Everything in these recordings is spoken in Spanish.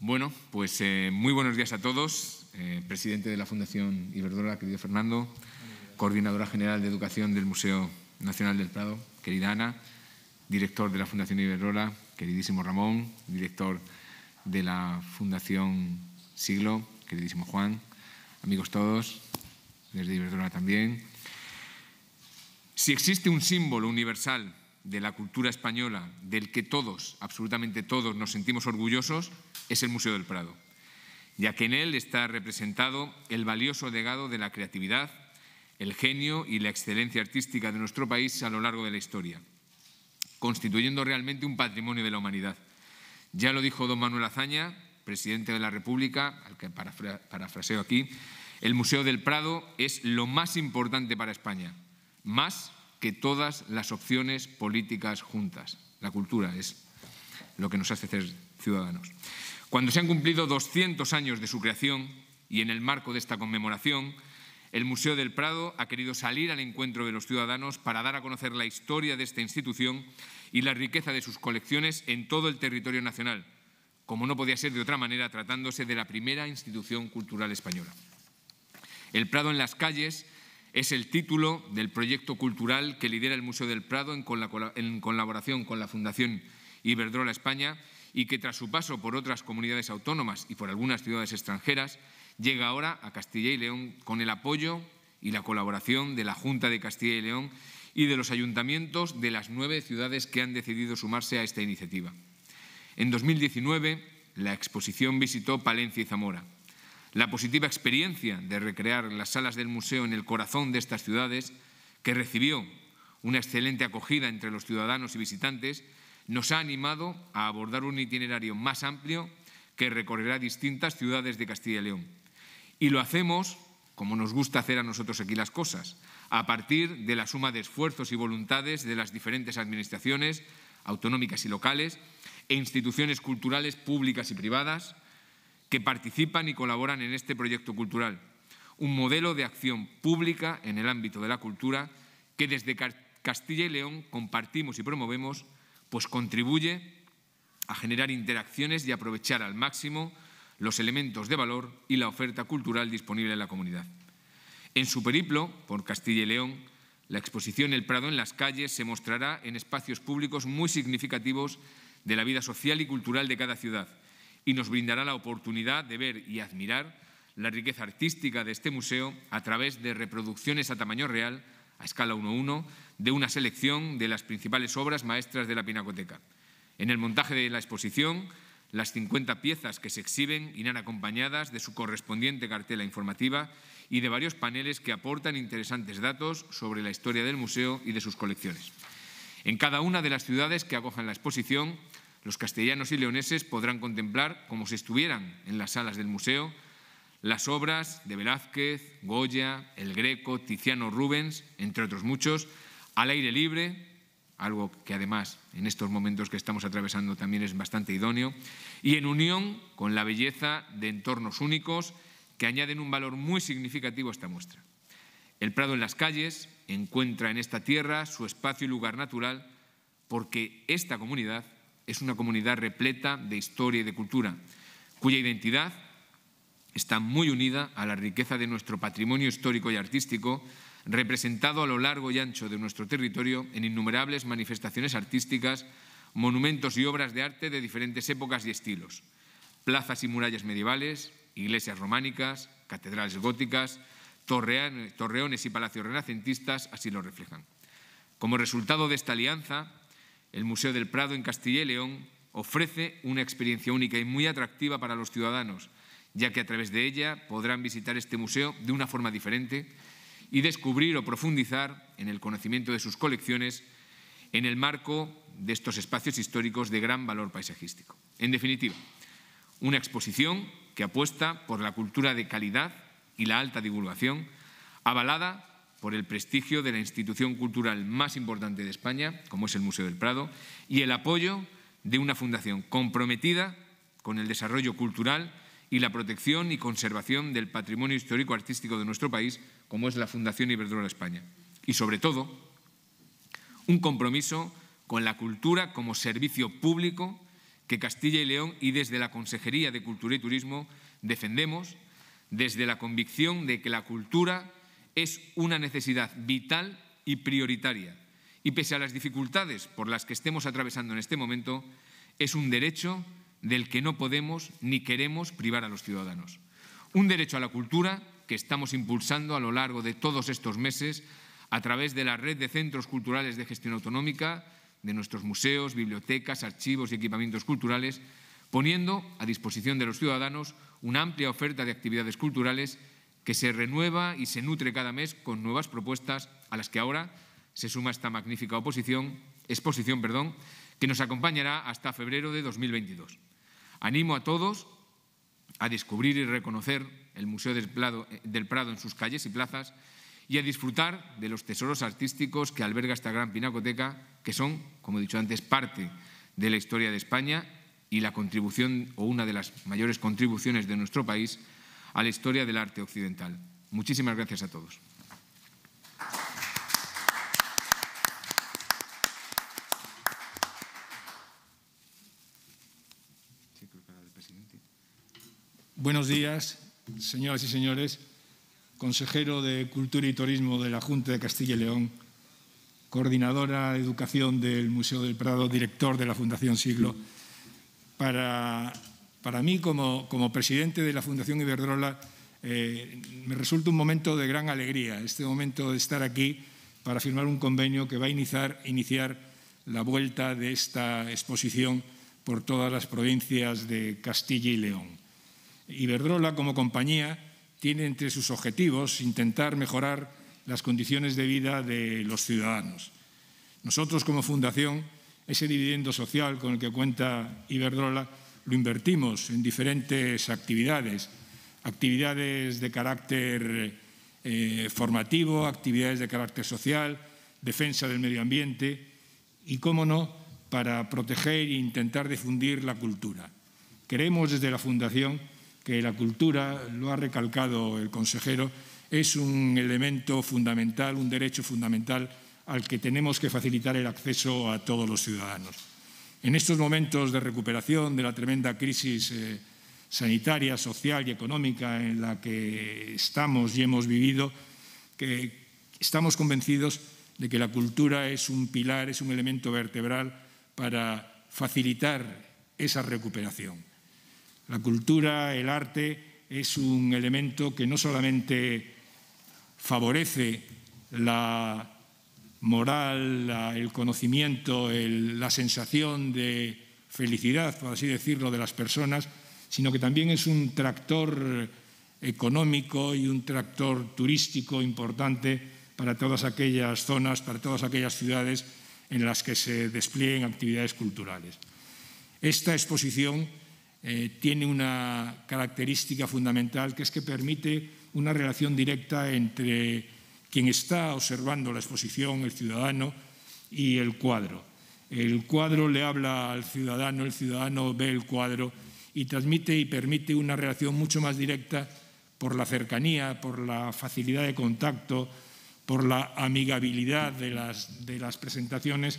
Bueno, pues eh, muy buenos días a todos. Eh, presidente de la Fundación Iberdrola, querido Fernando. Coordinadora General de Educación del Museo Nacional del Prado, querida Ana. Director de la Fundación Iberdrola, queridísimo Ramón. Director de la Fundación Siglo, queridísimo Juan. Amigos todos, desde Iberdrola también. Si existe un símbolo universal de la cultura española, del que todos, absolutamente todos, nos sentimos orgullosos, es el Museo del Prado, ya que en él está representado el valioso legado de la creatividad, el genio y la excelencia artística de nuestro país a lo largo de la historia, constituyendo realmente un patrimonio de la humanidad. Ya lo dijo don Manuel Azaña, presidente de la República, al que parafraseo aquí, el Museo del Prado es lo más importante para España, más que todas las opciones políticas juntas. La cultura es lo que nos hace ser ciudadanos. Cuando se han cumplido 200 años de su creación y en el marco de esta conmemoración, el Museo del Prado ha querido salir al encuentro de los ciudadanos para dar a conocer la historia de esta institución y la riqueza de sus colecciones en todo el territorio nacional, como no podía ser de otra manera tratándose de la primera institución cultural española. El Prado en las calles es el título del proyecto cultural que lidera el Museo del Prado en, colaboración con la Fundación Iberdrola España y que tras su paso por otras comunidades autónomas y por algunas ciudades extranjeras, llega ahora a Castilla y León con el apoyo y la colaboración de la Junta de Castilla y León y de los ayuntamientos de las nueve ciudades que han decidido sumarse a esta iniciativa. En 2019, la exposición visitó Palencia y Zamora la positiva experiencia de recrear las salas del museo en el corazón de estas ciudades, que recibió una excelente acogida entre los ciudadanos y visitantes, nos ha animado a abordar un itinerario más amplio que recorrerá distintas ciudades de Castilla y León. Y lo hacemos, como nos gusta hacer a nosotros aquí las cosas, a partir de la suma de esfuerzos y voluntades de las diferentes administraciones autonómicas y locales e instituciones culturales públicas y privadas, que participan y colaboran en este proyecto cultural. Un modelo de acción pública en el ámbito de la cultura que desde Castilla y León compartimos y promovemos, pues contribuye a generar interacciones y aprovechar al máximo los elementos de valor y la oferta cultural disponible en la comunidad. En su periplo por Castilla y León, la exposición El Prado en las calles se mostrará en espacios públicos muy significativos de la vida social y cultural de cada ciudad, y nos brindará la oportunidad de ver y admirar la riqueza artística de este museo a través de reproducciones a tamaño real, a escala 1-1, de una selección de las principales obras maestras de la Pinacoteca. En el montaje de la exposición, las 50 piezas que se exhiben irán acompañadas de su correspondiente cartela informativa y de varios paneles que aportan interesantes datos sobre la historia del museo y de sus colecciones. En cada una de las ciudades que acojan la exposición los castellanos y leoneses podrán contemplar, como si estuvieran en las salas del museo, las obras de Velázquez, Goya, El Greco, Tiziano Rubens, entre otros muchos, al aire libre, algo que además en estos momentos que estamos atravesando también es bastante idóneo, y en unión con la belleza de entornos únicos que añaden un valor muy significativo a esta muestra. El Prado en las calles encuentra en esta tierra su espacio y lugar natural porque esta comunidad es una comunidad repleta de historia y de cultura, cuya identidad está muy unida a la riqueza de nuestro patrimonio histórico y artístico, representado a lo largo y ancho de nuestro territorio en innumerables manifestaciones artísticas, monumentos y obras de arte de diferentes épocas y estilos, plazas y murallas medievales, iglesias románicas, catedrales góticas, torreones y palacios renacentistas así lo reflejan. Como resultado de esta alianza, el Museo del Prado en Castilla y León ofrece una experiencia única y muy atractiva para los ciudadanos, ya que a través de ella podrán visitar este museo de una forma diferente y descubrir o profundizar en el conocimiento de sus colecciones en el marco de estos espacios históricos de gran valor paisajístico. En definitiva, una exposición que apuesta por la cultura de calidad y la alta divulgación, avalada por el prestigio de la institución cultural más importante de España, como es el Museo del Prado, y el apoyo de una fundación comprometida con el desarrollo cultural y la protección y conservación del patrimonio histórico-artístico de nuestro país, como es la Fundación Iberdrola España. Y sobre todo, un compromiso con la cultura como servicio público que Castilla y León y desde la Consejería de Cultura y Turismo defendemos desde la convicción de que la cultura es una necesidad vital y prioritaria. Y pese a las dificultades por las que estemos atravesando en este momento, es un derecho del que no podemos ni queremos privar a los ciudadanos. Un derecho a la cultura que estamos impulsando a lo largo de todos estos meses a través de la red de centros culturales de gestión autonómica, de nuestros museos, bibliotecas, archivos y equipamientos culturales, poniendo a disposición de los ciudadanos una amplia oferta de actividades culturales que se renueva y se nutre cada mes con nuevas propuestas a las que ahora se suma esta magnífica exposición perdón, que nos acompañará hasta febrero de 2022. Animo a todos a descubrir y reconocer el Museo del Prado, en sus calles y plazas y a disfrutar de los tesoros artísticos que alberga esta gran pinacoteca, que son, como he dicho antes, parte de la historia de España y la contribución o una de las mayores contribuciones de nuestro país a la historia del arte occidental. Muchísimas gracias a todos. Buenos días, señoras y señores, consejero de Cultura y Turismo de la Junta de Castilla y León, coordinadora de Educación del Museo del Prado, director de la Fundación Siglo, para para mí como, presidente de la Fundación Iberdrola eh, me resulta un momento de gran alegría, este momento de estar aquí para firmar un convenio que va a iniciar la vuelta de esta exposición por todas las provincias de Castilla y León. Iberdrola como compañía tiene entre sus objetivos intentar mejorar las condiciones de vida de los ciudadanos. Nosotros como fundación, ese dividendo social con el que cuenta Iberdrola, lo invertimos en diferentes actividades, actividades de carácter eh, formativo, actividades de carácter social, defensa del medio ambiente y, cómo no, para proteger e intentar difundir la cultura. Creemos desde la Fundación que la cultura, lo ha recalcado el consejero, es un elemento fundamental, un derecho fundamental al que tenemos que facilitar el acceso a todos los ciudadanos. En estos momentos de recuperación de la tremenda crisis eh, sanitaria, social y económica en la que estamos y hemos vivido, que estamos convencidos de que la cultura es un pilar, es un elemento vertebral para facilitar esa recuperación. La cultura, el arte, es un elemento que no solamente favorece la moral, el conocimiento, la sensación de felicidad, por así decirlo, de las personas, sino que también es un tractor económico y un tractor turístico importante para todas aquellas zonas, para todas aquellas ciudades en las que se desplieguen actividades culturales. Esta exposición eh, tiene una característica fundamental que es que permite una relación directa entre quien está observando la exposición, el ciudadano y el cuadro. El cuadro le habla al ciudadano, el ciudadano ve el cuadro y transmite y permite una relación mucho más directa por la cercanía, por la facilidad de contacto, por la amigabilidad de las, presentaciones,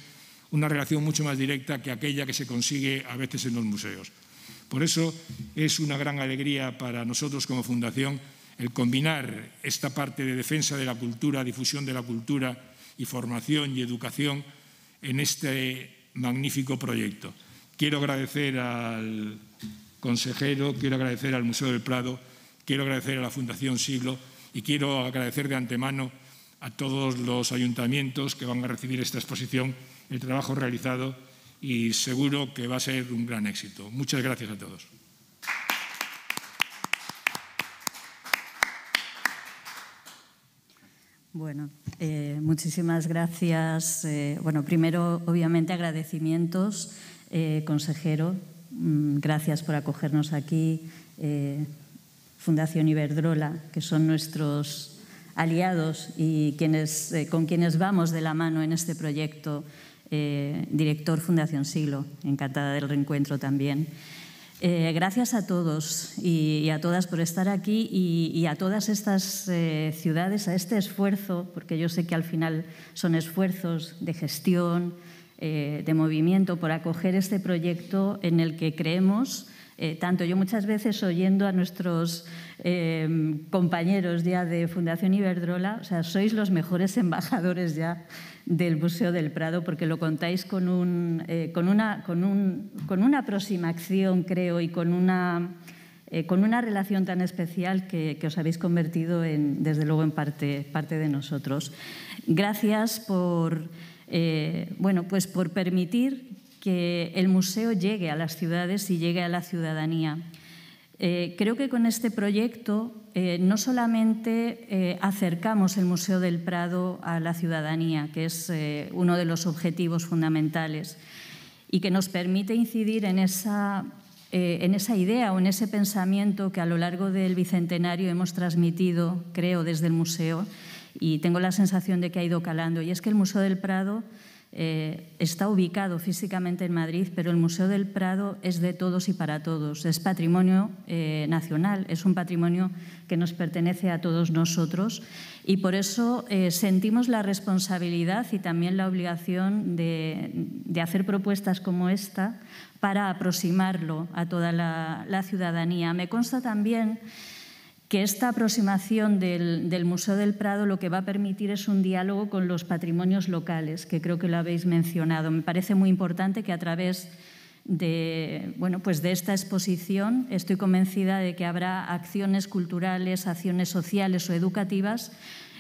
una relación mucho más directa que aquella que se consigue a veces en los museos. Por eso es una gran alegría para nosotros como Fundación el combinar esta parte de defensa de la cultura, difusión de la cultura y formación y educación en este magnífico proyecto. Quiero agradecer al consejero, quiero agradecer al Museo del Prado, quiero agradecer a la Fundación Siglo y quiero agradecer de antemano a todos los ayuntamientos que van a recibir esta exposición el trabajo realizado y seguro que va a ser un gran éxito. Muchas gracias a todos. Bueno, eh, muchísimas gracias. Eh, bueno, primero, obviamente, agradecimientos, eh, consejero. Mm, gracias por acogernos aquí. Fundación Iberdrola, que son nuestros aliados y quienes, con quienes vamos de la mano en este proyecto. director Fundación Siglo, encantada del reencuentro también. Eh, gracias a todos y, a todas por estar aquí y, a todas estas eh, ciudades, a este esfuerzo, porque yo sé que al final son esfuerzos de gestión, eh, de movimiento, por acoger este proyecto en el que creemos eh, tanto yo muchas veces oyendo a nuestros eh, compañeros ya de Fundación Iberdrola, o sea, sois los mejores embajadores ya del Museo del Prado porque lo contáis con, eh, con, una, con, un, aproximación, creo, y con una, con una relación tan especial que, os habéis convertido, en, desde luego, en parte, parte de nosotros. Gracias por, pues por permitir que el museo llegue a las ciudades y llegue a la ciudadanía. Eh, creo que con este proyecto eh, no solamente eh, acercamos el Museo del Prado a la ciudadanía, que es uno de los objetivos fundamentales, y que nos permite incidir en esa idea o en ese pensamiento que a lo largo del Bicentenario hemos transmitido, creo, desde el museo, y tengo la sensación de que ha ido calando, y es que el Museo del Prado eh, está ubicado físicamente en Madrid, pero el Museo del Prado es de todos y para todos. Es patrimonio eh, nacional, es un patrimonio que nos pertenece a todos nosotros y por eso eh, sentimos la responsabilidad y también la obligación de, hacer propuestas como esta para aproximarlo a toda la, la ciudadanía. Me consta también que esta aproximación del, Museo del Prado lo que va a permitir es un diálogo con los patrimonios locales, que creo que lo habéis mencionado. Me parece muy importante que a través de, bueno, pues de esta exposición estoy convencida de que habrá acciones culturales, acciones sociales o educativas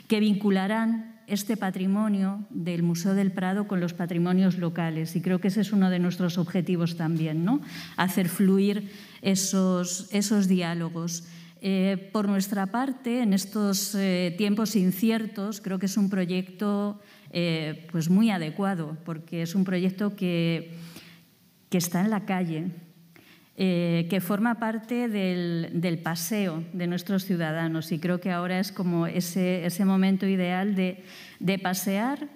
que vincularán este patrimonio del Museo del Prado con los patrimonios locales. Y creo que ese es uno de nuestros objetivos también, ¿no? hacer fluir esos, esos diálogos. Eh, por nuestra parte, en estos eh, tiempos inciertos, creo que es un proyecto eh, pues muy adecuado, porque es un proyecto que, que está en la calle, que forma parte del, paseo de nuestros ciudadanos. Y creo que ahora es como ese, ese momento ideal de, de pasear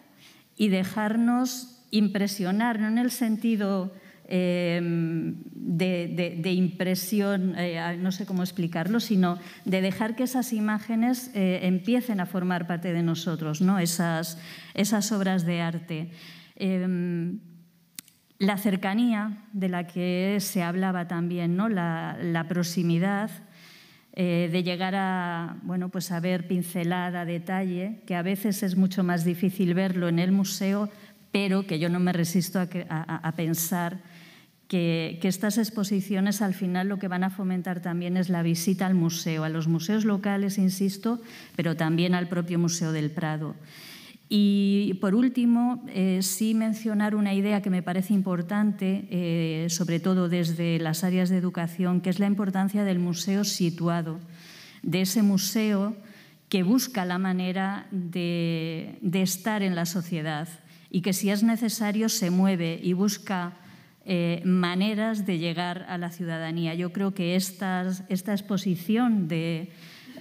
y dejarnos impresionar, no en el sentido Em, de, impresión, eh, no sé cómo explicarlo, sino de dejar que esas imágenes eh, empiecen a formar parte de nosotros, ¿no? esas, esas obras de arte. Em, la cercanía de la que se hablaba también, ¿no? la, proximidad. Eh, de llegar a, bueno, pues ver pincelada, detalle, que a veces es mucho más difícil verlo en el museo, pero que yo no me resisto a pensar que, estas exposiciones al final lo que van a fomentar también es la visita al museo, a los museos locales, insisto, pero también al propio Museo del Prado. Y por último, eh, sí mencionar una idea que me parece importante, eh, sobre todo desde las áreas de educación, que es la importancia del museo situado, de ese museo que busca la manera de estar en la sociedad y que si es necesario se mueve y busca eh, maneras de llegar a la ciudadanía. Yo creo que esta exposición de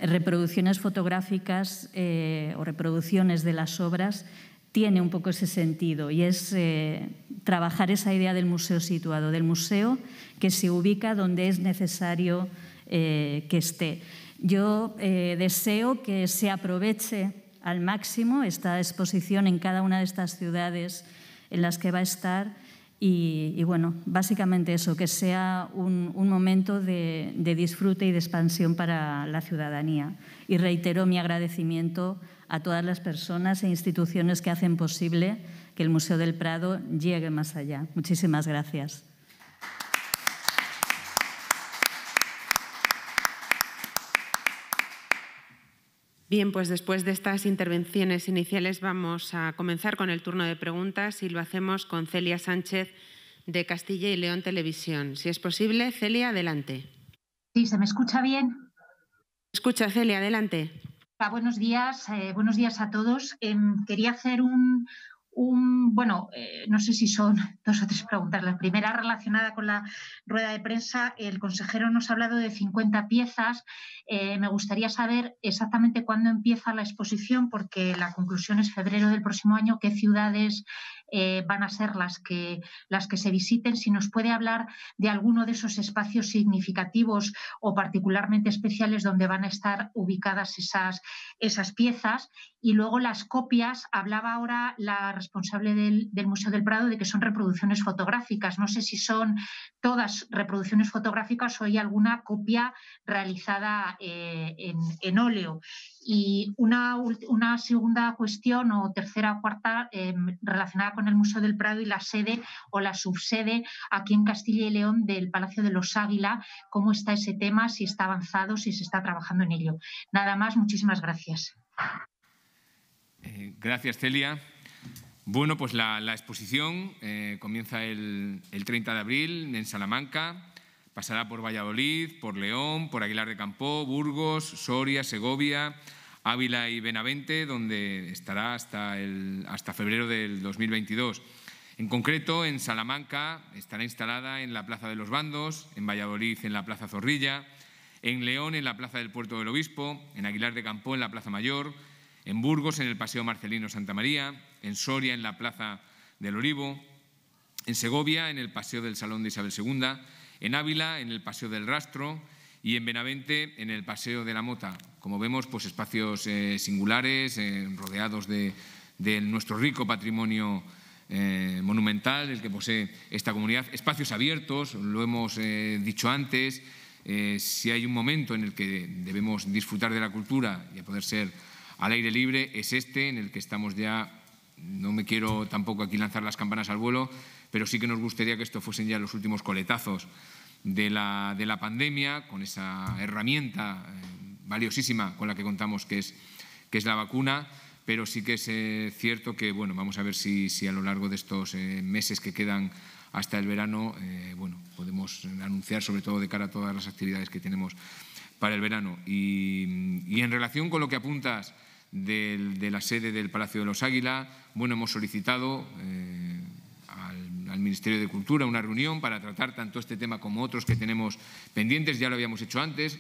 reproducciones fotográficas eh, o reproducciones de las obras tiene un poco ese sentido y es eh, trabajar esa idea del museo situado, del museo que se ubica donde es necesario que esté. Yo deseo que se aproveche al máximo esta exposición en cada una de estas ciudades en las que va a estar y, bueno, básicamente eso, que sea un, momento de, disfrute y de expansión para la ciudadanía. Y reitero mi agradecimiento a todas las personas e instituciones que hacen posible que el Museo del Prado llegue más allá. Muchísimas gracias. Bien, pues después de estas intervenciones iniciales vamos a comenzar con el turno de preguntas y lo hacemos con Celia Sánchez de Castilla y León Televisión. Si es posible, Celia, adelante. Sí, se me escucha bien. Escucha, Celia, adelante. buenos días, eh, buenos días a todos. Em, quería hacer un, bueno, eh, no sé si son dos o tres preguntas. La primera relacionada con la rueda de prensa, el consejero nos ha hablado de 50 piezas. Eh, me gustaría saber exactamente cuándo empieza la exposición, porque la conclusión es febrero del próximo año, qué ciudades eh, van a ser las que, las que se visiten. Si nos puede hablar de alguno de esos espacios significativos o particularmente especiales donde van a estar ubicadas esas, esas piezas. Y luego las copias, hablaba ahora la responsable del, Museo del Prado de que son reproducciones fotográficas. No sé si son todas reproducciones fotográficas o hay alguna copia realizada eh, en, óleo. Y una, segunda cuestión o tercera o cuarta em, relacionada con el Museo del Prado y la sede o la subsede aquí en Castilla y León del Palacio de los Águila, cómo está ese tema, si está avanzado, si se está trabajando en ello. Nada más, muchísimas gracias. Eh, gracias, Celia. Bueno, pues la, exposición eh, comienza el, 30 de abril en Salamanca, pasará por Valladolid, por León, por Aguilar de Campó, Burgos, Soria, Segovia, Ávila y Benavente, donde estará hasta, el, hasta febrero del 2022. En concreto, en Salamanca estará instalada en la Plaza de los Bandos, en Valladolid en la Plaza Zorrilla, en León en la Plaza del Puerto del Obispo, en Aguilar de Campó en la Plaza Mayor, en Burgos, en el Paseo Marcelino Santa María, en Soria, en la Plaza del Olivo, en Segovia, en el Paseo del Salón de Isabel II, en Ávila, en el Paseo del Rastro y en Benavente, en el Paseo de la Mota. Como vemos, pues espacios eh, singulares, eh, rodeados de, nuestro rico patrimonio eh, monumental, el que posee esta comunidad. Espacios abiertos, lo hemos dicho antes. si hay un momento en el que debemos disfrutar de la cultura y poder ser al aire libre es este, en el que estamos ya, no me quiero tampoco aquí lanzar las campanas al vuelo, pero sí que nos gustaría que esto fuesen ya los últimos coletazos de la, de la pandemia, con esa herramienta eh, valiosísima con la que contamos que es, que es la vacuna, pero sí que es eh, cierto que, bueno, vamos a ver si, si a lo largo de estos eh, meses que quedan hasta el verano, bueno, podemos anunciar sobre todo de cara a todas las actividades que tenemos para el verano. Y, y en relación con lo que apuntas de la sede del Palacio de los Águila. Bueno, hemos solicitado eh, al, Ministerio de Cultura una reunión para tratar tanto este tema como otros que tenemos pendientes. Ya lo habíamos hecho antes,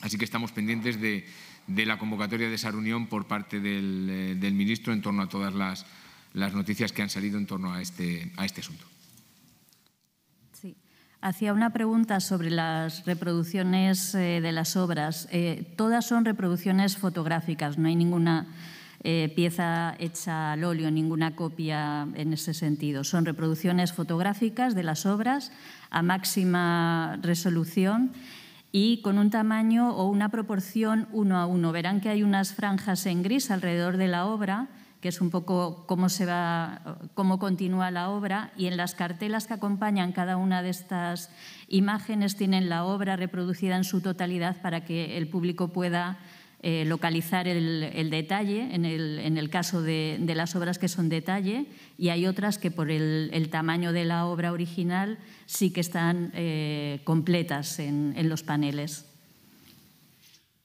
así que estamos pendientes de, la convocatoria de esa reunión por parte del, eh, del ministro en torno a todas las, las noticias que han salido en torno a este, a este asunto. Hacía una pregunta sobre las reproducciones eh, de las obras. Eh, todas son reproducciones fotográficas, no hay ninguna eh, pieza hecha al óleo, ninguna copia en ese sentido. Son reproducciones fotográficas de las obras a máxima resolución y con un tamaño o una proporción uno a uno. Verán que hay unas franjas en gris alrededor de la obra que es un poco cómo, se va, cómo continúa la obra, y en las cartelas que acompañan cada una de estas imágenes tienen la obra reproducida en su totalidad para que el público pueda eh, localizar el, detalle, en el, caso de, las obras que son detalle, y hay otras que por el, tamaño de la obra original sí que están eh, completas en los paneles.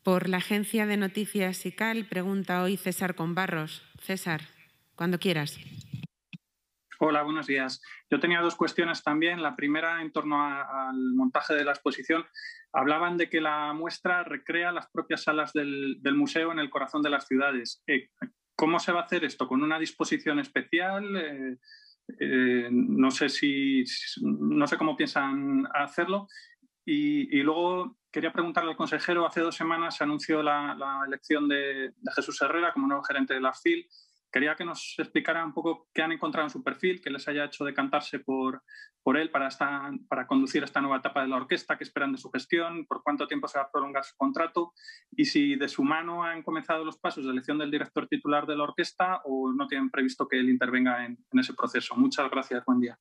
Por la agencia de noticias ICAL pregunta hoy César Conbarros. César, cuando quieras. Hola, buenos días. Yo tenía dos cuestiones también. La primera en torno al montaje de la exposición. Hablaban de que la muestra recrea las propias salas del, museo en el corazón de las ciudades. Eh, ¿Cómo se va a hacer esto? ¿Con una disposición especial? Eh, eh, no sé si no sé cómo piensan hacerlo. y luego quería preguntarle al consejero, hace dos semanas se anunció la, elección de, Jesús Herrera como nuevo gerente de la FIL. Quería que nos explicara un poco qué han encontrado en su perfil, qué les haya hecho decantarse por, por él para, esta, para conducir esta nueva etapa de la orquesta, qué esperan de su gestión, por cuánto tiempo se va a prolongar su contrato y si de su mano han comenzado los pasos de elección del director titular de la orquesta o no tienen previsto que él intervenga en, ese proceso. Muchas gracias, buen día.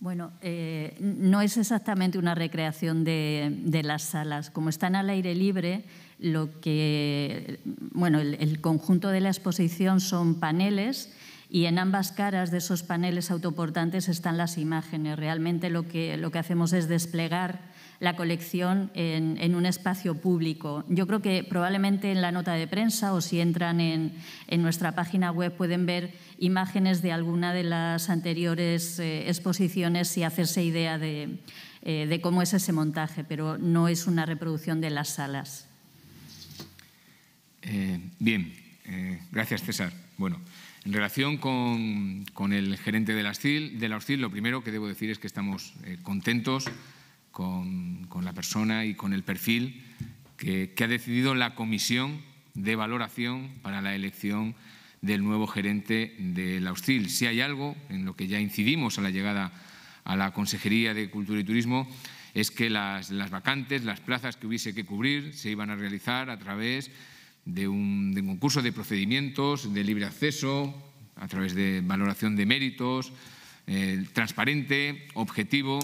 Bueno, eh, no es exactamente una recreación de, las salas. Como están al aire libre, lo que, bueno, el, el, conjunto de la exposición son paneles y en ambas caras de esos paneles autoportantes están las imágenes. Realmente lo que, lo que hacemos es desplegar la colección en, un espacio público. Yo creo que probablemente en la nota de prensa o si entran en, nuestra página web pueden ver imágenes de alguna de las anteriores eh, exposiciones y hacerse idea eh, de, cómo es ese montaje, pero no es una reproducción de las salas. Eh, bien, gracias César. Bueno, en relación con, el gerente de la, de la OSCIL, lo primero que debo decir es que estamos contentos con, la persona y con el perfil que, ha decidido la comisión de valoración para la elección del nuevo gerente de la Hostil. Si hay algo en lo que ya incidimos a la llegada a la Consejería de Cultura y Turismo, es que las, vacantes, las plazas que hubiese que cubrir, se iban a realizar a través de un, concurso de procedimientos, de libre acceso, a través de valoración de méritos, eh, transparente, objetivo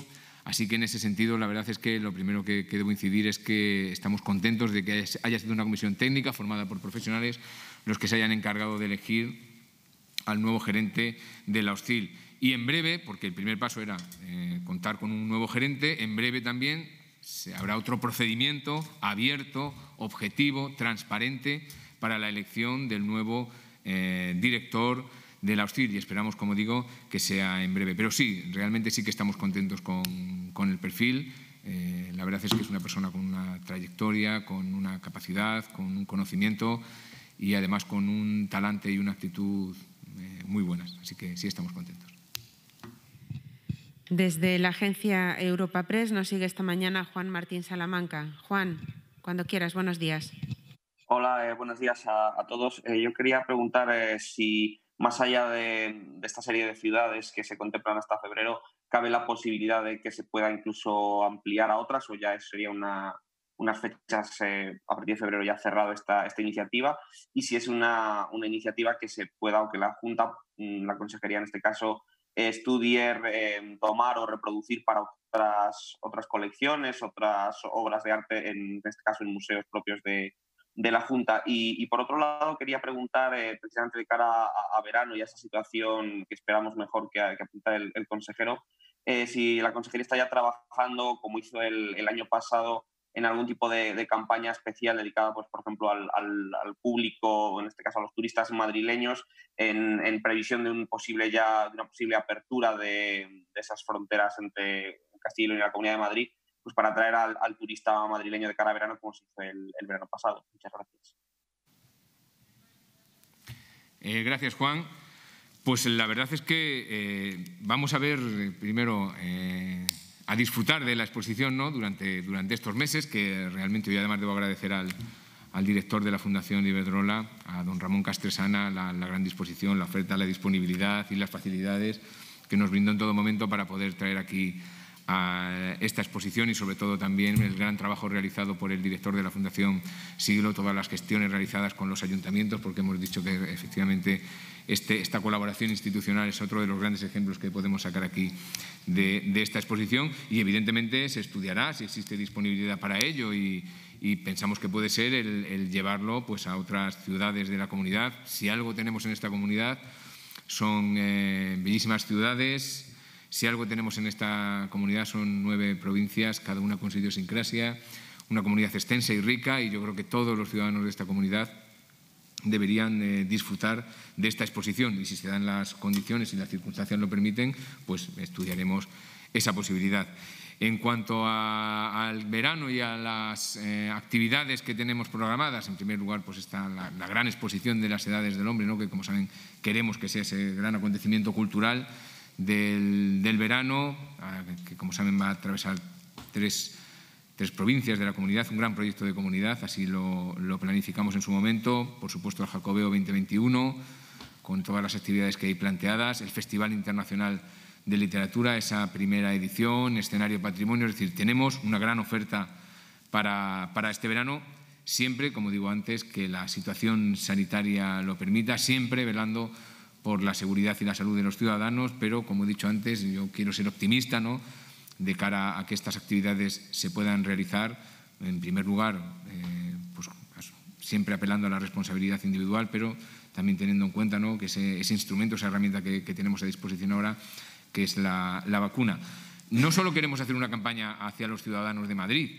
Así que en ese sentido, la verdad es que lo primero que, debo incidir es que estamos contentos de que haya sido una comisión técnica formada por profesionales los que se hayan encargado de elegir al nuevo gerente de la hostil. Y en breve, porque el primer paso era eh, contar con un nuevo gerente, en breve también se habrá otro procedimiento abierto, objetivo, transparente para la elección del nuevo eh, director de la hostil y esperamos, como digo, que sea en breve. Pero sí, realmente sí que estamos contentos con, el perfil. Eh, la verdad es que es una persona con una trayectoria, con una capacidad, con un conocimiento y además con un talante y una actitud eh, muy buenas. Así que sí estamos contentos. Desde la agencia Europa Press nos sigue esta mañana Juan Martín Salamanca. Juan, cuando quieras, buenos días. Hola, eh, buenos días a todos. yo quería preguntar si más allá de, esta serie de ciudades que se contemplan hasta febrero, ¿cabe la posibilidad de que se pueda incluso ampliar a otras o ya sería una, unas fechas eh, a partir de febrero ya cerrado esta, esta iniciativa? Y si es una, iniciativa que se pueda o que la Junta, mm, la Consejería en este caso, estudie, em, tomar o reproducir para otras, otras colecciones, otras obras de arte, en este caso en museos propios de, de la Junta. Y, por otro lado, quería preguntar, eh, precisamente de cara a, verano y a esa situación que esperamos mejor que, apunta el, consejero, eh, si la consejería está ya trabajando, como hizo el, año pasado, en algún tipo de, campaña especial dedicada, pues, por ejemplo, al, público, en este caso a los turistas madrileños, en, previsión de, un posible ya, de una posible apertura de, de esas fronteras entre Castilla y la Comunidad de Madrid pues para atraer al, turista madrileño de cara verano como se hizo el, verano pasado. Muchas gracias. Eh, gracias, Juan. Pues la verdad es que eh, vamos a ver primero eh, a disfrutar de la exposición ¿no? durante, durante estos meses, que realmente yo además debo agradecer al, director de la Fundación Iberdrola, a don Ramón Castresana, la, la, gran disposición, la oferta, la disponibilidad y las facilidades que nos brindó en todo momento para poder traer aquí a esta exposición y sobre todo también el gran trabajo realizado por el director de la Fundación Siglo, todas las gestiones realizadas con los ayuntamientos, porque hemos dicho que efectivamente este, esta colaboración institucional es otro de los grandes ejemplos que podemos sacar aquí de, esta exposición y evidentemente se estudiará si existe disponibilidad para ello y, pensamos que puede ser el, llevarlo pues, a otras ciudades de la comunidad. Si algo tenemos en esta comunidad son eh, bellísimas ciudades, si algo tenemos en esta comunidad son nueve provincias, cada una con su idiosincrasia, una comunidad extensa y rica y yo creo que todos los ciudadanos de esta comunidad deberían eh, disfrutar de esta exposición y si se dan las condiciones y las circunstancias lo permiten, pues estudiaremos esa posibilidad. En cuanto al verano y a las eh, actividades que tenemos programadas, en primer lugar pues está la, gran exposición de las edades del hombre, que como saben queremos que sea ese gran acontecimiento cultural del, verano, que como saben va a atravesar tres, provincias de la comunidad, un gran proyecto de comunidad, así lo, planificamos en su momento, por supuesto el Jacobeo 2021, con todas las actividades que hay planteadas, el Festival Internacional de Literatura, esa primera edición, escenario patrimonio, es decir, tenemos una gran oferta para, para este verano, siempre, como digo antes, que la situación sanitaria lo permita, siempre velando por la seguridad y la salud de los ciudadanos, pero como he dicho antes, yo quiero ser optimista ¿no? de cara a que estas actividades se puedan realizar, en primer lugar, eh, pues, siempre apelando a la responsabilidad individual, pero también teniendo en cuenta que ese, instrumento, esa herramienta que, tenemos a disposición ahora, que es la, vacuna. No solo queremos hacer una campaña hacia los ciudadanos de Madrid,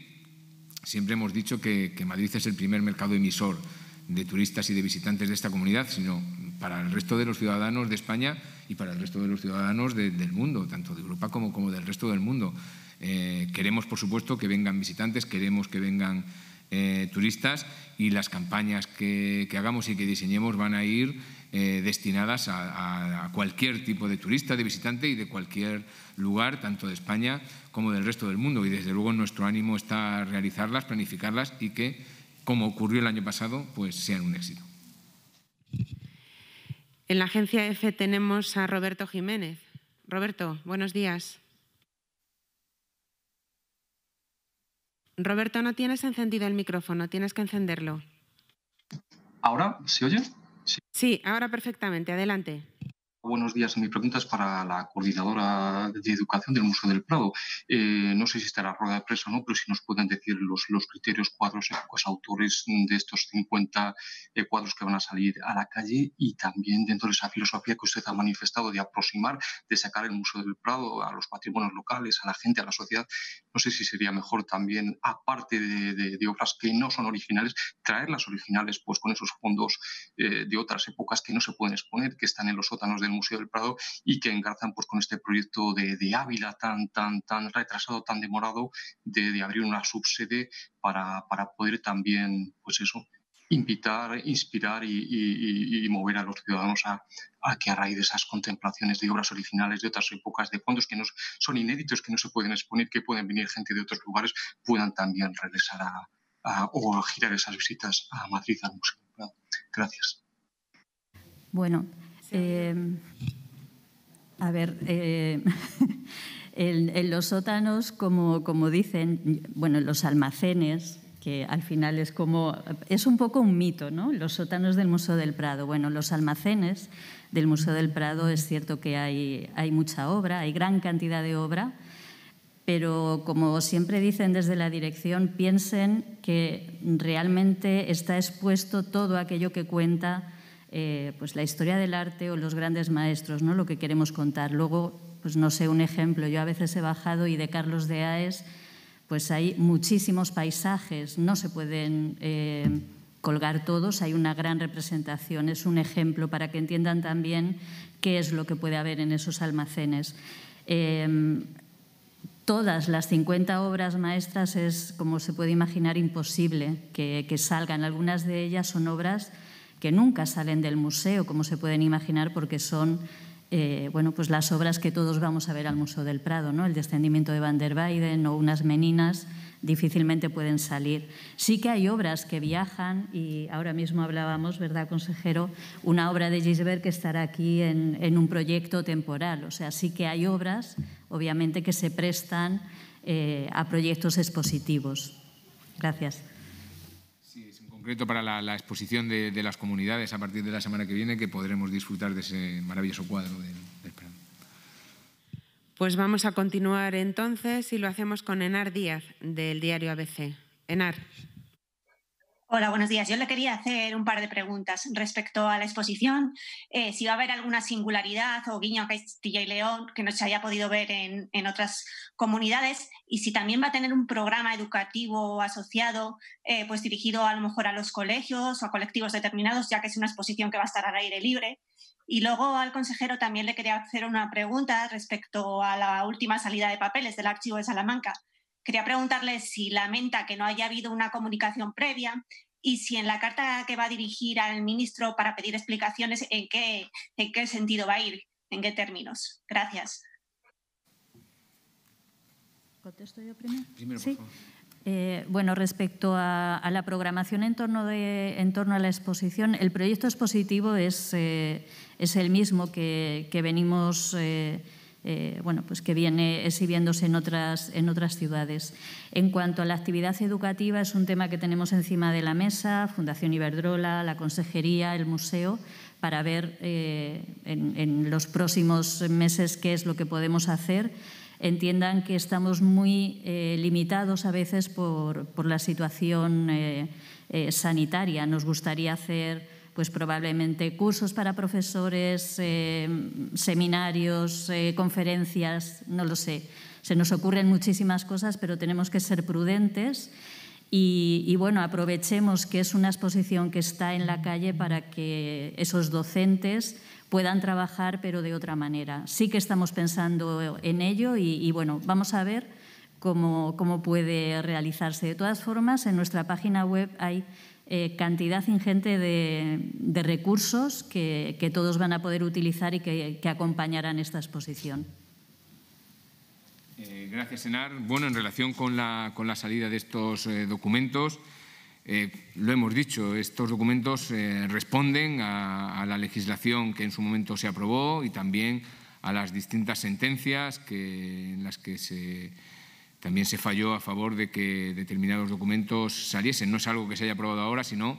siempre hemos dicho que, que, Madrid es el primer mercado emisor de turistas y de visitantes de esta comunidad, sino para el resto de los ciudadanos de España y para el resto de los ciudadanos del mundo, tanto de Europa como, del resto del mundo. Eh, queremos, por supuesto, que vengan visitantes, queremos que vengan eh, turistas y las campañas que, hagamos y que diseñemos van a ir eh, destinadas a, a, cualquier tipo de turista, de visitante y de cualquier lugar, tanto de España como del resto del mundo. Y desde luego nuestro ánimo está realizarlas, planificarlas y que, como ocurrió el año pasado, pues sean un éxito. En la agencia F tenemos a Roberto Jiménez. Roberto, buenos días. Roberto, no tienes encendido el micrófono, tienes que encenderlo. ¿Ahora se oye? Sí, sí ahora perfectamente, adelante. Buenos días. Mi pregunta es para la coordinadora de educación del Museo del Prado. Eh, no sé si está la rueda de prensa o no, pero si nos pueden decir los, los criterios, cuadros, épocas, autores mm, de estos 50 eh, cuadros que van a salir a la calle y también dentro de esa filosofía que usted ha manifestado de aproximar, de sacar el Museo del Prado a los patrimonios locales, a la gente, a la sociedad. No sé si sería mejor también, aparte de, obras que no son originales, traer las originales pues, con esos fondos eh, de otras épocas que no se pueden exponer, que están en los sótanos del Museo del Prado y que engarzan pues, con este proyecto de, Ávila tan, tan, tan retrasado, tan demorado, de, abrir una subsede para, para, poder también, pues eso, invitar, inspirar y, mover a los ciudadanos a, que a raíz de esas contemplaciones de obras originales de otras épocas, de fondos que no son inéditos, que no se pueden exponer, que pueden venir gente de otros lugares, puedan también regresar a, o girar esas visitas a Madrid al Museo. Gracias. Bueno, Em, a ver, em, en, los sótanos, como, dicen, bueno, los almacenes, que al final es como, es un poco un mito, ¿no? Los sótanos del Museo del Prado. Bueno, los almacenes del Museo del Prado es cierto que hay mucha obra, hay gran cantidad de obra, pero como siempre dicen desde la dirección, piensen que realmente está expuesto todo aquello que cuenta eh, pues la historia del arte o los grandes maestros, ¿no? lo que queremos contar. Luego, pues no sé, un ejemplo, yo a veces he bajado y de Carlos de Aes, pues hay muchísimos paisajes, no se pueden eh, colgar todos, hay una gran representación, es un ejemplo para que entiendan también qué es lo que puede haber en esos almacenes. Em, todas las 50 obras maestras es, como se puede imaginar, imposible que salgan. Algunas de ellas son obras que nunca salen del museo, como se pueden imaginar, porque son eh, bueno, pues las obras que todos vamos a ver al Museo del Prado, ¿no? el descendimiento de Van der Weyden o unas meninas difícilmente pueden salir. Sí que hay obras que viajan y ahora mismo hablábamos, ¿verdad, consejero? Una obra de Gisbert que estará aquí en, un proyecto temporal. O sea, sí que hay obras, obviamente, que se prestan eh, a proyectos expositivos. Gracias para la, exposición de, las comunidades a partir de la semana que viene, que podremos disfrutar de ese maravilloso cuadro Pues vamos a continuar entonces y lo hacemos con Enar Díaz, del diario ABC. Enar. Hola, buenos días. Yo le quería hacer un par de preguntas respecto a la exposición. Eh, si va a haber alguna singularidad o guiño a Castilla y León que no se haya podido ver en, otras comunidades y si también va a tener un programa educativo asociado, eh, pues dirigido a lo mejor a los colegios o a colectivos determinados, ya que es una exposición que va a estar al aire libre. Y luego al consejero también le quería hacer una pregunta respecto a la última salida de papeles del archivo de Salamanca. Quería preguntarle si lamenta que no haya habido una comunicación previa y si en la carta que va a dirigir al ministro para pedir explicaciones, en qué, en qué sentido va a ir, en qué términos. Gracias. ¿Contesto yo primero? Eh, bueno, respecto a, la programación en torno, de, en torno a la exposición, el proyecto expositivo es, eh, es el mismo que, venimos eh, eh, bueno, pues que viene exhibiéndose en otras, ciudades. En cuanto a la actividad educativa, es un tema que tenemos encima de la mesa, Fundación Iberdrola, la Consejería, el Museo, para ver eh, en, los próximos meses qué es lo que podemos hacer entiendan que estamos muy eh, limitados a veces por, la situación sanitaria. Nos gustaría hacer pues probablemente cursos para profesores, eh, seminarios, eh, conferencias, no lo sé. Se nos ocurren muchísimas cosas, pero tenemos que ser prudentes y, bueno, aprovechemos que es una exposición que está en la calle para que esos docentes puedan trabajar, pero de otra manera. Sí que estamos pensando en ello y, bueno, vamos a ver cómo puede realizarse. De todas formas, en nuestra página web hay eh, cantidad ingente de, de recursos que, que, todos van a poder utilizar y que, que acompañarán esta exposición. Eh, gracias, Senar. Bueno, en relación con la, con la salida de estos eh, documentos, lo hemos dicho, estos documentos responden a, la legislación que en su momento se aprobó y también a las distintas sentencias que, en las que se también se falló a favor de que determinados documentos saliesen. No es algo que se haya aprobado ahora, sino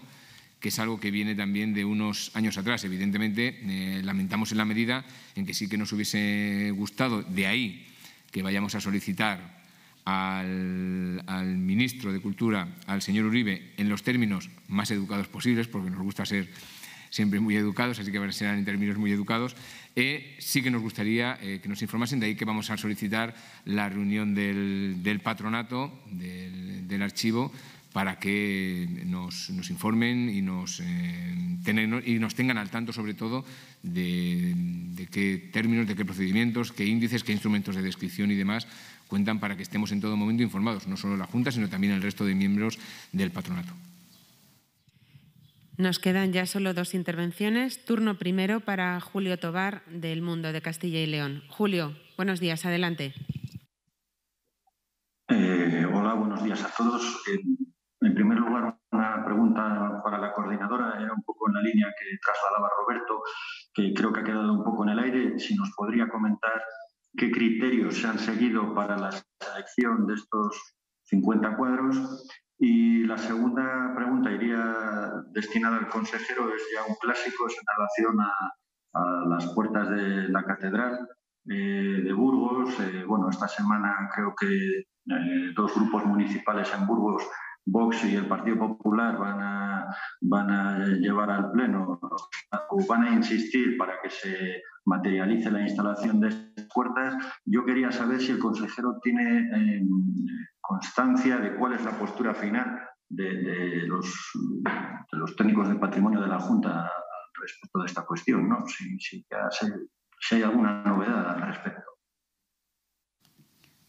que es algo que viene también de unos años atrás. Evidentemente, eh, lamentamos en la medida en que sí que nos hubiese gustado, de ahí que vayamos a solicitar al, al, ministro de Cultura, al señor Uribe, en los términos más educados posibles, porque nos gusta ser siempre muy educados, así que ser en términos muy educados, eh, sí que nos gustaría eh, que nos informasen, de ahí que vamos a solicitar la reunión del, patronato, del, archivo, para que nos, informen eh, y nos, tengan al tanto, sobre todo, de qué términos, de qué procedimientos, qué índices, qué instrumentos de descripción y demás cuentan para que estemos en todo momento informados, no solo la Junta, sino también el resto de miembros del patronato. Nos quedan ya solo dos intervenciones. Turno primero para Julio Tobar del Mundo de Castilla y León. Julio, buenos días, adelante. Eh, hola, buenos días a todos. en primer lugar, una pregunta para la coordinadora, era un poco en la línea que trasladaba Roberto, que creo que ha quedado un poco en el aire. Si nos podría comentar qué criterios se han seguido para la selección de estos 50 cuadros y la segunda pregunta iría destinada al consejero, es ya un clásico, es en relación a, las puertas de la catedral eh, de Burgos. Eh, bueno, esta semana creo que eh, dos grupos municipales en Burgos, Vox y el Partido Popular, van a, van a llevar al Pleno o van a insistir para que se materialice la instalación de estas puertas. Yo quería saber si el consejero tiene constancia de cuál es la postura final de, los, técnicos de patrimonio de la Junta respecto de esta cuestión, ¿no? Si, hay alguna novedad al respecto.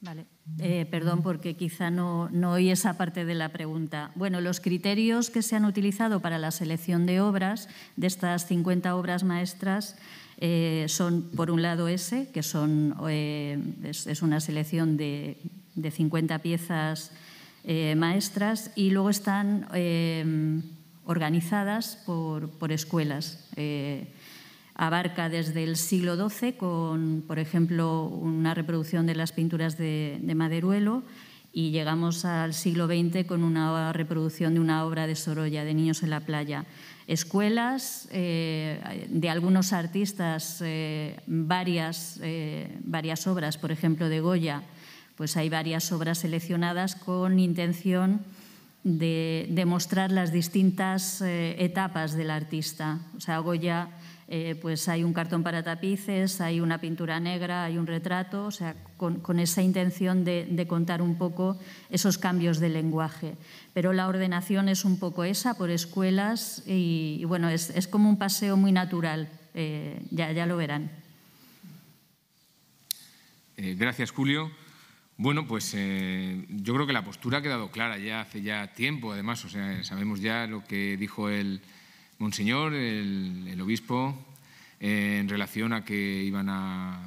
Vale, eh, perdón porque quizá no, no oí esa parte de la pregunta. Bueno, los criterios que se han utilizado para la selección de obras, de estas 50 obras maestras, eh, son, por un lado, ese, que son, eh, es, una selección de de 50 piezas eh, maestras y luego están eh, organizadas por, escuelas. Eh, abarca desde el siglo XII con, por ejemplo, una reproducción de las pinturas de, Maderuelo y llegamos al siglo XX con una reproducción de una obra de Sorolla, de Niños en la Playa. Escuelas de algunos artistas, varias, varias obras, por ejemplo, de Goya, pues hay varias obras seleccionadas con intención de, mostrar las distintas eh, etapas del artista. O sea, Goya, ya, eh, pues hay un cartón para tapices, hay una pintura negra, hay un retrato, o sea, con, esa intención de, contar un poco esos cambios de lenguaje. Pero la ordenación es un poco esa, por escuelas, y, bueno, es, como un paseo muy natural, eh, ya, lo verán. gracias, Julio. Bueno, pues eh, yo creo que la postura ha quedado clara ya hace ya tiempo, además, o sea, sabemos ya lo que dijo el monseñor, el, obispo, eh, en relación a que iban a,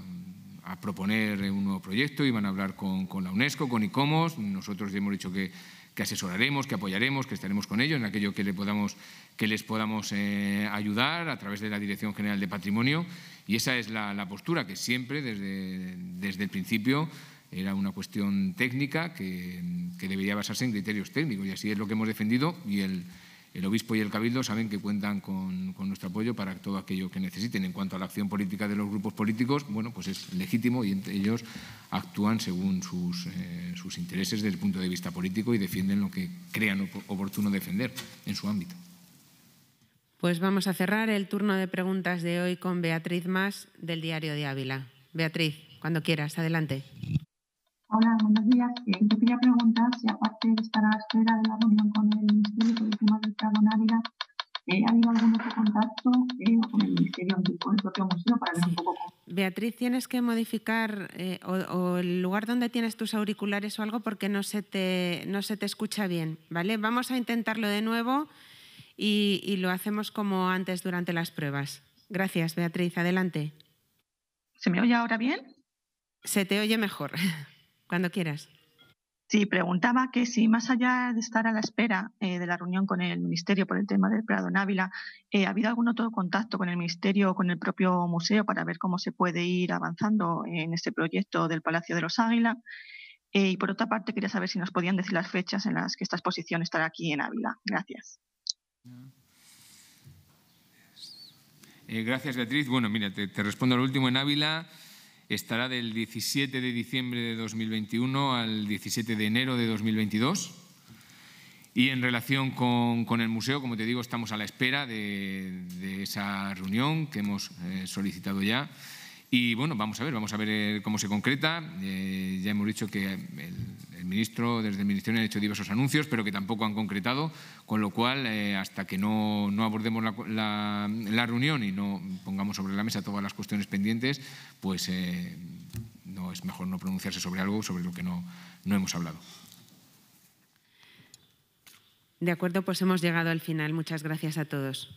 proponer un nuevo proyecto, iban a hablar con, la UNESCO, con ICOMOS, nosotros hemos dicho que, asesoraremos, que apoyaremos, que estaremos con ellos en aquello que, le podamos, que les podamos eh, ayudar a través de la Dirección General de Patrimonio y esa es la, postura que siempre, desde el principio, era una cuestión técnica que, debería basarse en criterios técnicos y así es lo que hemos defendido y el, obispo y el cabildo saben que cuentan con, nuestro apoyo para todo aquello que necesiten. En cuanto a la acción política de los grupos políticos, bueno, pues es legítimo y ellos actúan según eh, sus, intereses desde el punto de vista político y defienden lo que crean oportuno defender en su ámbito. Pues vamos a cerrar el turno de preguntas de hoy con Beatriz Más del Diario de Ávila. Beatriz, cuando quieras, adelante. Hola, buenos días. Eh, yo quería preguntar si aparte de estar a la espera de la reunión con el Ministerio por el tema del carbón Ávila, eh, ¿ha habido algún otro contacto eh, con el Ministerio, Beatriz, tienes que modificar eh, o, el lugar donde tienes tus auriculares o algo porque no se te, no se te escucha bien, ¿vale? Vamos a intentarlo de nuevo y, y lo hacemos como antes durante las pruebas. Gracias, Beatriz. Adelante. ¿Se me oye ahora bien? Se te oye mejor. Cuando quieras. Sí, preguntaba que si más allá de estar a la espera eh, de la reunión con el Ministerio por el tema del Prado en Ávila, eh, ¿ha habido algún otro contacto con el Ministerio o con el propio museo para ver cómo se puede ir avanzando en este proyecto del Palacio de los Águila? Eh, y por otra parte, quería saber si nos podían decir las fechas en las que esta exposición estará aquí en Ávila. Gracias. gracias, Beatriz. Bueno, mira, te, te respondo al último en Ávila estará del 17 de diciembre de 2021 al 17 de enero de 2022. Y en relación con, el museo, como te digo, estamos a la espera de, de esa reunión que hemos eh, solicitado ya. Y bueno, vamos a ver, vamos a ver eh, cómo se concreta. Eh, ya hemos dicho que el, ministro, desde el ministerio, ha hecho diversos anuncios, pero que tampoco han concretado, con lo cual, eh, hasta que no, abordemos la, reunión y no pongamos sobre la mesa todas las cuestiones pendientes, pues no es mejor no pronunciarse sobre algo sobre lo que no hemos hablado. De acuerdo, pues hemos llegado al final. Muchas gracias a todos.